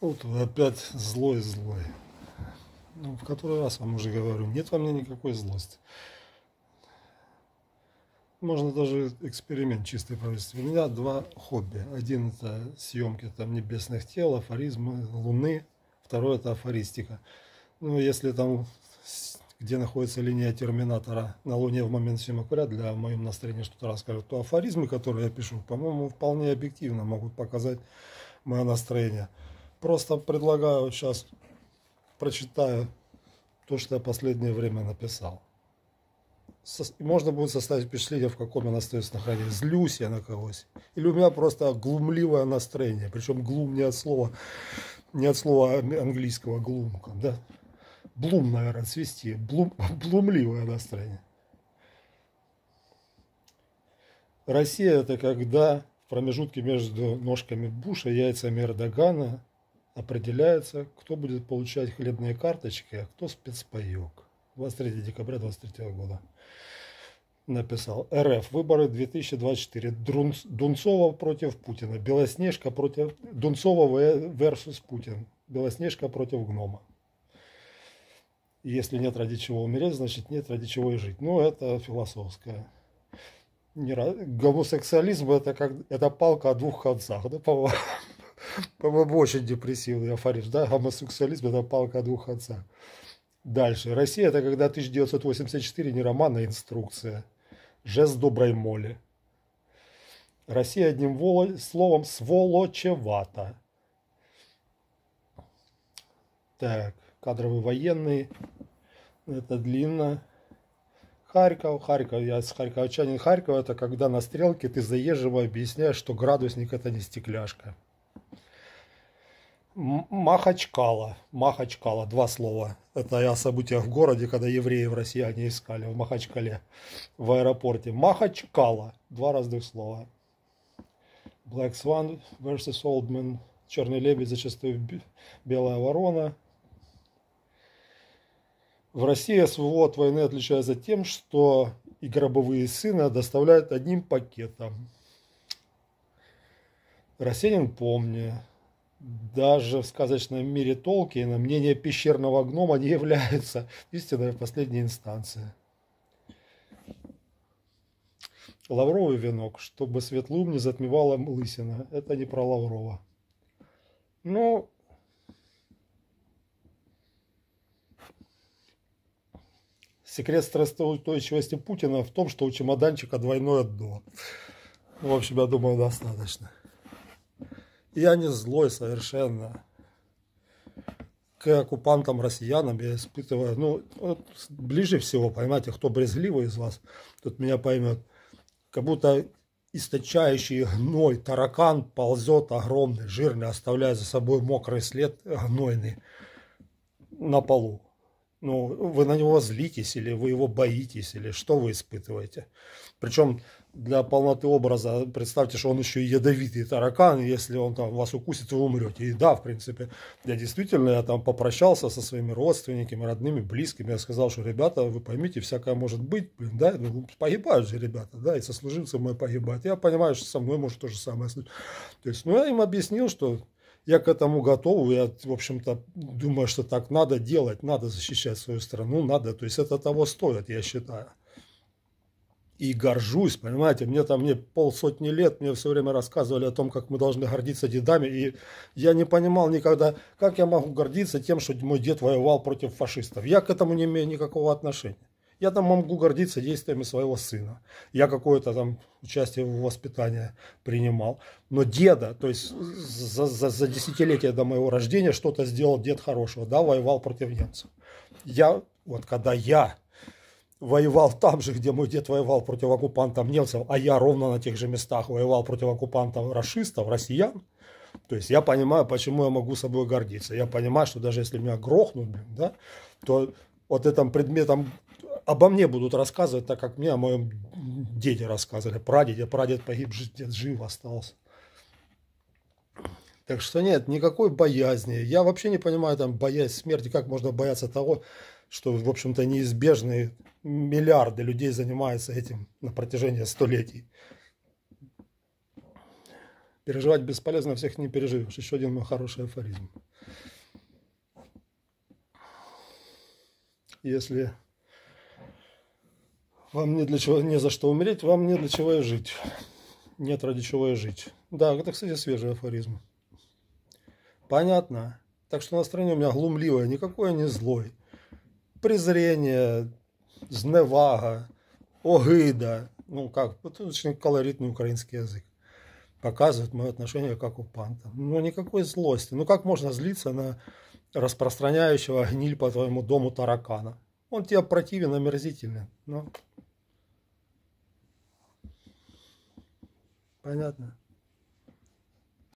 Вот опять злой, злой. Ну, в который раз вам уже говорю, нет во мне никакой злости. Можно даже эксперимент чистый провести. У меня два хобби. Один это съемки там небесных тел, афоризмы, луны. второй это афористика. Ну, если там где находится линия терминатора на Луне в момент съемок Симакуря, для в моем настроении что-то расскажет, то афоризмы, которые я пишу, по-моему, вполне объективно могут показать мое настроение. Просто предлагаю сейчас, прочитаю то, что я последнее время написал. Можно будет составить впечатление, в каком я настроении нахожусь. Злюсь я на кого-то. Или у меня просто глумливое настроение. Причем глум не от слова, не от слова английского глумка, Да? Блум, наверное, свести. Блум, блумливое настроение. Россия – это когда в промежутке между ножками Буша, яйцами Эрдогана – определяется, кто будет получать хлебные карточки, а кто спецпаек. 23 декабря 2023 года написал. РФ. Выборы 2024. Друнц, Дунцова против Путина. Белоснежка против... Дунцова versus Путин. Белоснежка против гнома. Если нет ради чего умереть, значит нет ради чего и жить. Ну, это философское. Не... Гомосексуализм это как это палка о двух концах, да, по-моему по-моему, очень депрессивный афоризм, да, гомосексуализм – это палка двух концах. Дальше. Россия – это когда 1984 не роман, а инструкция. Жест доброй моли. Россия одним словом сволочевата. Так, кадровый военный. Это длинно. Харьков, Харьков, я с харьковчанин Харькова, это когда на стрелке ты заезжего объясняешь, что градусник это не стекляшка. Махачкала. Махачкала, два слова. Это о событиях в городе, когда евреев россияне искали в Махачкале, в аэропорте. Махачкала, два разных слова. Black Swan versus Oldman, Черный лебедь зачастую белая ворона. В России СВО от войны отличается тем, что и гробовые сына доставляют одним пакетом. Россиянин помни, даже в сказочном мире Толкина мнение пещерного гнома не является истинной в последней инстанции. Лавровый венок, чтобы светлум не затмевала лысина. Это не про Лаврова. Ну, секрет стрессоустойчивости Путина в том, что у чемоданчика двойное дно. В общем, я думаю, достаточно. Я не злой совершенно. К оккупантам россиянам я испытываю, ну, вот ближе всего, понимаете, кто брезгливый из вас, тут меня поймет, как будто источающий гной таракан ползет огромный, жирный, оставляя за собой мокрый след гнойный на полу ну, вы на него злитесь, или вы его боитесь, или что вы испытываете. Причем для полноты образа представьте, что он еще и ядовитый таракан, и если он там вас укусит, вы умрете. И да, в принципе, я действительно я там попрощался со своими родственниками, родными, близкими, я сказал, что ребята, вы поймите, всякое может быть, блин, да, ну, погибают же ребята, да, и сослуживцы мои погибают. Я понимаю, что со мной может то же самое случиться. То есть, ну, я им объяснил, что я к этому готов. Я, в общем-то, думаю, что так надо делать, надо защищать свою страну, надо. То есть это того стоит, я считаю. И горжусь, понимаете, мне там мне полсотни лет, мне все время рассказывали о том, как мы должны гордиться дедами, и я не понимал никогда, как я могу гордиться тем, что мой дед воевал против фашистов. Я к этому не имею никакого отношения. Я там могу гордиться действиями своего сына. Я какое-то там участие в воспитании принимал. Но деда, то есть за, за, за десятилетие до моего рождения что-то сделал дед хорошего. Да, воевал против немцев. Я, вот когда я воевал там же, где мой дед воевал против оккупантов немцев, а я ровно на тех же местах воевал против оккупантов расистов, россиян, то есть я понимаю, почему я могу собой гордиться. Я понимаю, что даже если меня грохнут, да, то вот этим предметом обо мне будут рассказывать, так как мне о моем деде рассказывали, прадеде, прадед погиб, дед жив остался. Так что нет, никакой боязни. Я вообще не понимаю, там, боясь смерти, как можно бояться того, что, в общем-то, неизбежные миллиарды людей занимаются этим на протяжении столетий. Переживать бесполезно, всех не переживешь. Еще один мой хороший афоризм. Если вам не, для чего, не за что умереть, вам не для чего и жить. Нет ради чего и жить. Да, это, кстати, свежий афоризм. Понятно. Так что настроение у меня глумливое, никакое не злой. Презрение, зневага, огида. Ну как, это очень колоритный украинский язык. Показывает мое отношение к оккупантам. Но никакой злости. Ну как можно злиться на распространяющего гниль по твоему дому таракана? Он тебя противен омерзительный, Но... Ну. Понятно.